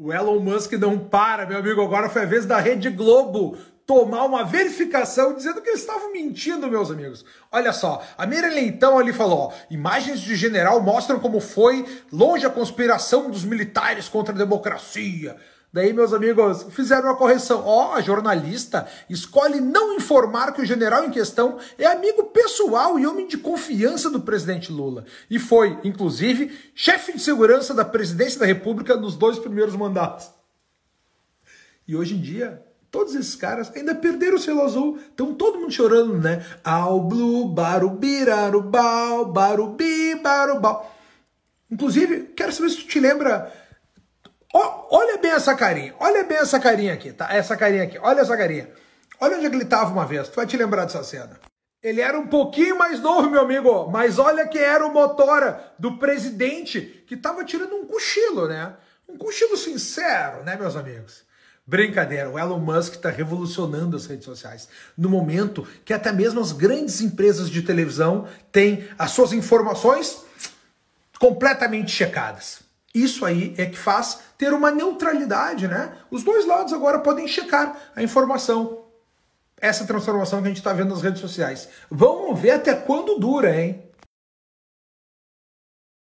O Elon Musk não para, meu amigo. Agora foi a vez da Rede Globo tomar uma verificação dizendo que eles estavam mentindo, meus amigos. Olha só, a Mira Leitão ali falou: ó, imagens de general mostram como foi longe a conspiração dos militares contra a democracia. Daí, meus amigos, fizeram a correção. Ó, oh, a jornalista escolhe não informar que o general em questão é amigo pessoal e homem de confiança do presidente Lula. E foi, inclusive, chefe de segurança da presidência da República nos dois primeiros mandatos. E hoje em dia, todos esses caras ainda perderam o selo azul. Estão todo mundo chorando, né? Ao blue, barubirarubau, barubi, barubau. Inclusive, quero saber se tu te lembra olha bem essa carinha. Olha bem essa carinha aqui, tá? Essa carinha aqui. Olha essa carinha. Olha onde ele estava uma vez. Tu vai te lembrar dessa cena. Ele era um pouquinho mais novo, meu amigo, mas olha que era o motora do presidente que estava tirando um cochilo, né? Um cochilo sincero, né, meus amigos? Brincadeira, o Elon Musk está revolucionando as redes sociais. No momento que até mesmo as grandes empresas de televisão têm as suas informações completamente checadas. Isso aí é que faz ter uma neutralidade, né? Os dois lados agora podem checar a informação. Essa transformação que a gente está vendo nas redes sociais. Vamos ver até quando dura, hein?